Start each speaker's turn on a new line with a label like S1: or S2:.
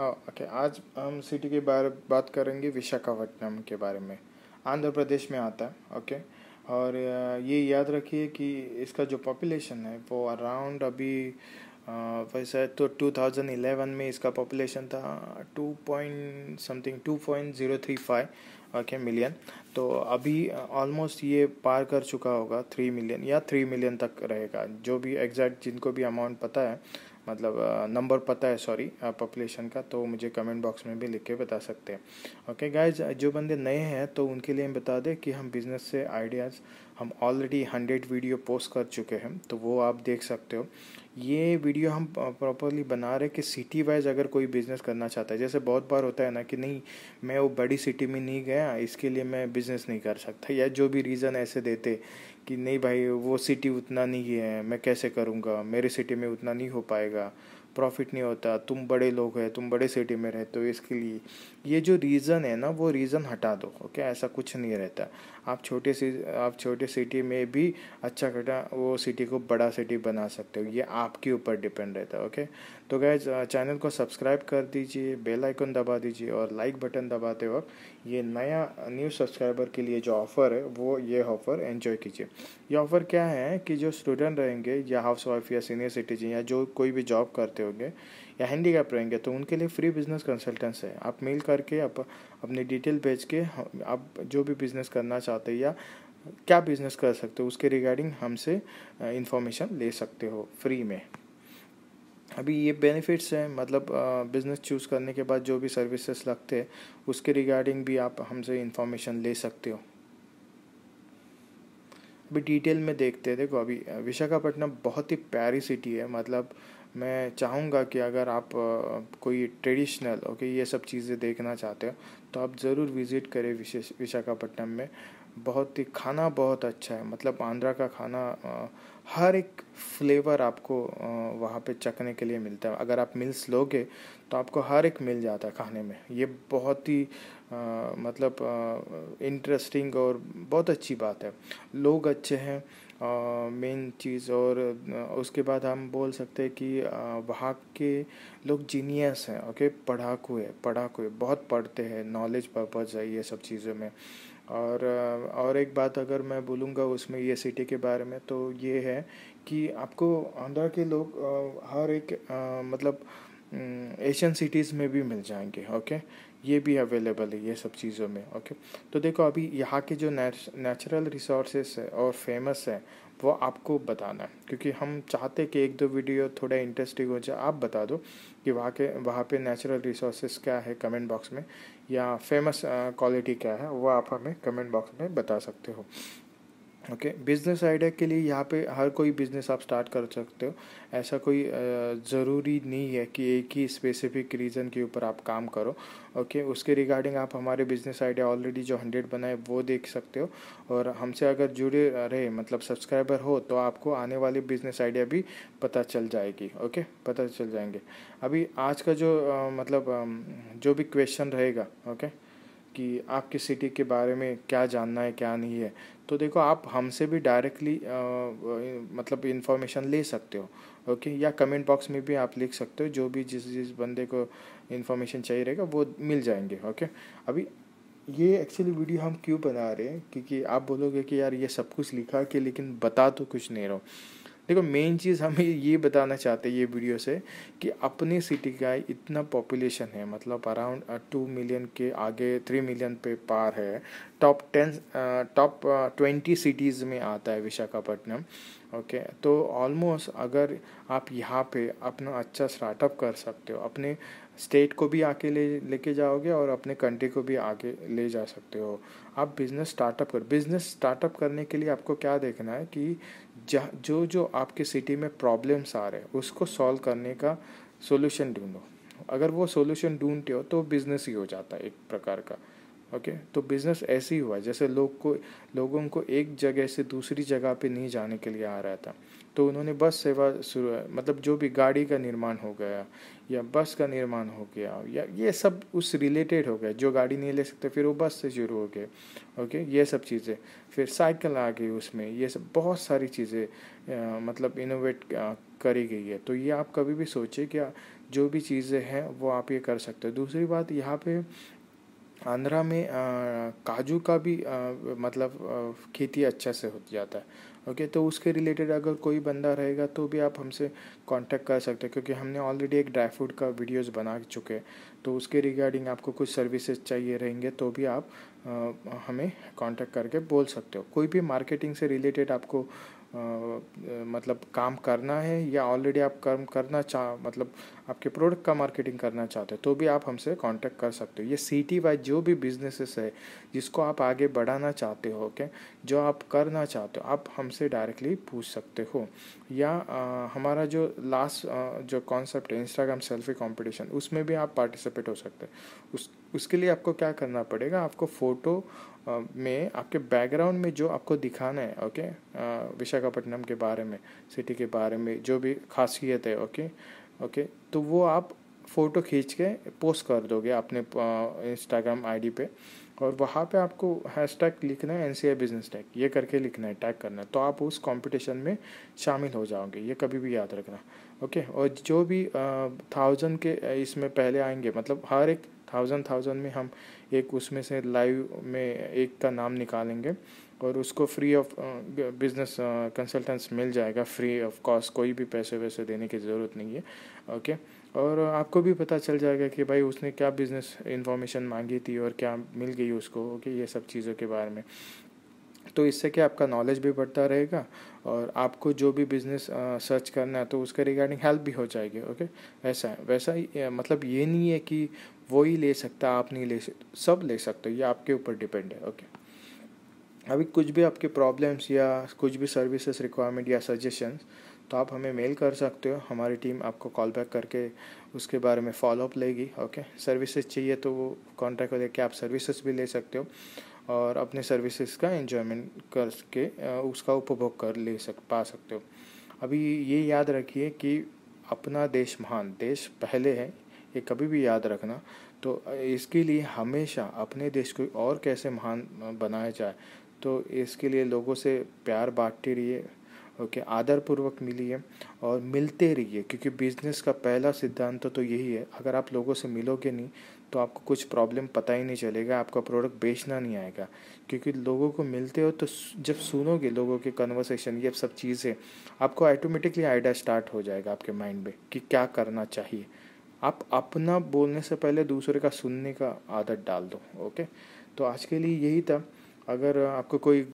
S1: Okay हाँ, आज हम सिटी के बारे बात करेंगे विशाखापट्टनम के बारे में आंध्र प्रदेश में आता है ओके और ये याद रखिए कि इसका जो पॉपुलेशन है वो अराउंड अभी वैसे तो 2011 में इसका पॉपुलेशन था two point something two point zero three five okay million तो अभी ऑलमोस्ट ये पार कर चुका होगा थ्री मिलियन या थ्री मिलियन तक रहेगा जो भी एग्जैक्ट जिनको भी अमाउंट पता है मतलब नंबर पता है सॉरी पॉपुलेशन का तो मुझे कमेंट बॉक्स में भी लिख के बता सकते हैं ओके गाइज जो बंदे नए हैं तो उनके लिए हम बता दें कि हम बिज़नेस से आइडियाज़ हम ऑलरेडी हंड्रेड वीडियो पोस्ट कर चुके हैं तो वो आप देख सकते हो ये वीडियो हम प्रॉपरली बना रहे कि सिटी वाइज अगर कोई बिज़नेस करना चाहता है जैसे बहुत बार होता है ना कि नहीं मैं वो बड़ी सिटी में नहीं गया इसके लिए मैं बिज़नेस नहीं कर सकता या जो भी रीज़न ऐसे देते कि नहीं भाई वो सिटी उतना नहीं है मैं कैसे करूँगा मेरी सिटी में उतना नहीं हो पाएगा प्रॉफिट नहीं होता तुम बड़े लोग हैं तुम बड़े सिटी में रहते हो इसके लिए ये जो रीज़न है ना वो रीज़न हटा दो ओके ऐसा कुछ नहीं रहता आप छोटे सी आप छोटे सिटी में भी अच्छा खटा वो सिटी को बड़ा सिटी बना सकते हो ये आपके ऊपर डिपेंड रहता है ओके तो गैज चैनल को सब्सक्राइब कर दीजिए बेल आइकन दबा दीजिए और लाइक बटन दबाते वक्त ये नया न्यू सब्सक्राइबर के लिए जो ऑफ़र है वो ये ऑफ़र एंजॉय कीजिए ये ऑफ़र क्या है कि जो स्टूडेंट रहेंगे या हाउस वाइफ या सीनियर सिटीजन या जो कोई भी जॉब करते करते होंगे या हिंदी गैप रहेंगे तो उनके लिए फ्री बिजनेस कंसल्टेंस है आप मेल करके आप अपनी डिटेल भेज के आप जो भी बिजनेस करना चाहते हैं या क्या बिजनेस कर सकते हो उसके रिगार्डिंग हमसे इंफॉर्मेशन ले सकते हो फ्री में अभी ये बेनिफिट्स हैं मतलब बिज़नेस चूज़ करने के बाद जो भी सर्विसेज लगते हैं उसके रिगार्डिंग भी आप हमसे इंफॉर्मेशन ले सकते हो अभी डिटेल में देखते हैं देखो अभी विशाखापट्टनम बहुत ही प्यारी सिटी है मतलब मैं चाहूँगा कि अगर आप कोई ट्रेडिशनल ओके ये सब चीज़ें देखना चाहते हो तो आप ज़रूर विज़िट करें विशेष विशाखापट्टनम में बहुत ही खाना बहुत अच्छा है मतलब आंध्रा का खाना हर एक फ्लेवर आपको वहाँ पे चखने के लिए मिलता है अगर आप मिल्स लोगे तो आपको हर एक मिल जाता है खाने में ये बहुत ही मतलब इंटरेस्टिंग और बहुत अच्छी बात है लोग अच्छे हैं मेन चीज़ और उसके बाद हम बोल सकते हैं कि वहाँ के लोग जीनियस हैं ओके पढ़ाकू है पढ़ाकू है बहुत पढ़ते हैं नॉलेज पर्पज़ है ये सब चीज़ों में और और एक बात अगर मैं बोलूँगा उसमें ये सिटी के बारे में तो ये है कि आपको आंध्रा के लोग हर एक मतलब एशियन सिटीज़ में भी मिल जाएंगे ओके ये भी अवेलेबल है ये सब चीज़ों में ओके तो देखो अभी यहाँ के जो नेचुरल रिसोर्सेस है और फेमस है वो आपको बताना है क्योंकि हम चाहते कि एक दो वीडियो थोड़ा इंटरेस्टिंग हो जाए आप बता दो कि वहाँ के वहाँ पे नेचुरल रिसोर्सेस क्या है कमेंट बॉक्स में या फेमस क्वालिटी क्या है वो आप हमें कमेंट बॉक्स में बता सकते हो ओके बिज़नेस आइडिया के लिए यहाँ पे हर कोई बिज़नेस आप स्टार्ट कर सकते हो ऐसा कोई ज़रूरी नहीं है कि एक ही स्पेसिफिक रीज़न के ऊपर आप काम करो ओके okay? उसके रिगार्डिंग आप हमारे बिज़नेस आइडिया ऑलरेडी जो हंड्रेड बनाए वो देख सकते हो और हमसे अगर जुड़े रहे मतलब सब्सक्राइबर हो तो आपको आने वाले बिज़नेस आइडिया भी पता चल जाएगी ओके okay? पता चल जाएंगे अभी आज का जो आ, मतलब जो भी क्वेश्चन रहेगा ओके okay? कि आपकी सिटी के बारे में क्या जानना है क्या नहीं है तो देखो आप हमसे भी डायरेक्टली मतलब इन्फॉर्मेशन ले सकते हो ओके या कमेंट बॉक्स में भी आप लिख सकते हो जो भी जिस जिस बंदे को इन्फॉर्मेशन चाहिए रहेगा वो मिल जाएंगे ओके अभी ये एक्चुअली वीडियो हम क्यों बना रहे हैं क्योंकि आप बोलोगे कि यार ये सब कुछ लिखा कि लेकिन बता तो कुछ नहीं रहा देखो मेन चीज़ हमें ये बताना चाहते हैं ये वीडियो से कि अपनी सिटी का इतना पॉपुलेशन है मतलब अराउंड टू मिलियन के आगे थ्री मिलियन पे पार है top ten top twenty cities में आता है विशाखापट्टनम ओके तो ऑलमोस्ट अगर आप यहाँ पे अपना अच्छा स्टार्टअप कर सकते हो अपने स्टेट को भी आके ले लेके जाओगे और अपने कंट्री को भी आगे ले जा सकते हो आप बिज़नेस स्टार्टअप कर बिज़नेस स्टार्टअप करने के लिए आपको क्या देखना है कि जहाँ जो जो आपके सिटी में प्रॉब्लम्स आ रहे हैं उसको सॉल्व करने का सोल्यूशन ढूंढो अगर वो सोल्यूशन ढूंढते हो तो बिज़नेस ही हो जाता है एक प्रकार का ओके okay? तो बिज़नेस ऐसे ही हुआ जैसे लोग को लोगों को एक जगह से दूसरी जगह पे नहीं जाने के लिए आ रहा था तो उन्होंने बस सेवा शुरू मतलब जो भी गाड़ी का निर्माण हो गया या बस का निर्माण हो गया या ये सब उस रिलेटेड हो गया जो गाड़ी नहीं ले सकते फिर वो बस से शुरू हो गए ओके ये सब चीज़ें फिर साइकिल आ गई उसमें ये सब बहुत सारी चीज़ें मतलब इनोवेट करी गई है तो ये आप कभी भी सोचें कि जो भी चीज़ें हैं वो आप ये कर सकते हो दूसरी बात यहाँ पे आंध्रा में काजू का भी मतलब खेती अच्छा से हो जाता है ओके तो उसके रिलेटेड अगर कोई बंदा रहेगा तो भी आप हमसे कांटेक्ट कर सकते हैं क्योंकि हमने ऑलरेडी एक ड्राई फ्रूट का वीडियोस बना चुके हैं तो उसके रिगार्डिंग आपको कुछ सर्विसेज चाहिए रहेंगे तो भी आप हमें कांटेक्ट करके बोल सकते हो कोई भी मार्केटिंग से रिलेटेड आपको मतलब काम करना है या ऑलरेडी आप कर्म करना चाह मतलब आपके प्रोडक्ट का मार्केटिंग करना चाहते हो तो भी आप हमसे कांटेक्ट कर सकते हो ये सिटी वाइज जो भी बिजनेसेस है जिसको आप आगे बढ़ाना चाहते हो ओके जो आप करना चाहते हो आप हमसे डायरेक्टली पूछ सकते हो या आ, हमारा जो लास्ट जो कॉन्सेप्ट है इंस्टाग्राम सेल्फी कॉम्पिटिशन उसमें भी आप पार्टिसिपेट हो सकते हैं उस उसके लिए आपको क्या करना पड़ेगा आपको फ़ोटो में आपके बैकग्राउंड में जो आपको दिखाना है ओके विशाखापट्टनम के बारे में सिटी के बारे में जो भी खासियत है ओके ओके तो वो आप फ़ोटो खींच के पोस्ट कर दोगे अपने इंस्टाग्राम आईडी पे और वहाँ पे आपको हैश टैग लिखना है N C I business tag ये करके लिखना है टैग करना है तो आप उस कंपटीशन में शामिल हो जाओगे ये कभी भी याद रखना ओके और जो भी थाउजेंड के इसमें पहले आएंगे मतलब हर एक थाउजेंड थाउजेंड में हम एक उसमें से लाइव में एक का नाम निकालेंगे और उसको फ्री ऑफ बिजनेस कंसल्टेंस मिल जाएगा फ्री ऑफ कॉस्ट कोई भी पैसे वैसे देने की ज़रूरत नहीं है ओके और आपको भी पता चल जाएगा कि भाई उसने क्या बिज़नेस इन्फॉर्मेशन मांगी थी और क्या मिल गई उसको ओके ये सब चीज़ों के बारे में तो इससे क्या आपका नॉलेज भी बढ़ता रहेगा और आपको जो भी बिज़नेस सर्च करना है तो उसके रिगार्डिंग हेल्प भी हो जाएगी ओके वैसा है वैसा ही मतलब ये नहीं है कि वो ही ले सकता आप नहीं ले सकते सब ले सकते हो ये आपके ऊपर डिपेंड है ओके अभी कुछ भी आपके प्रॉब्लम्स या कुछ भी सर्विसेज रिक्वायरमेंट या सजेशंस तो आप हमें मेल कर सकते हो हमारी टीम आपको कॉल बैक करके उसके बारे में फॉलोअप लेगी ओके सर्विसेज चाहिए तो वो कॉन्टैक्ट करके आप सर्विसेज भी ले सकते हो और अपने सर्विसेज का कर करके उसका उपभोग कर ले सक पा सकते हो अभी ये याद रखिए कि अपना देश महान देश पहले है ये कभी भी याद रखना तो इसके लिए हमेशा अपने देश को और कैसे महान बनाया जाए तो इसके लिए लोगों से प्यार बांटते रहिए ओके आदरपूर्वक मिलिए और मिलते रहिए क्योंकि बिजनेस का पहला सिद्धांत तो, तो यही है अगर आप लोगों से मिलोगे नहीं तो आपको कुछ प्रॉब्लम पता ही नहीं चलेगा आपका प्रोडक्ट बेचना नहीं आएगा क्योंकि लोगों को मिलते हो तो जब सुनोगे लोगों के कन्वर्सेशन ये सब चीज़ें आपको ऑटोमेटिकली आइडिया स्टार्ट हो जाएगा आपके माइंड में कि क्या करना चाहिए आप अपना बोलने से पहले दूसरे का सुनने का आदत डाल दो ओके तो आज के लिए यही था अगर आपको कोई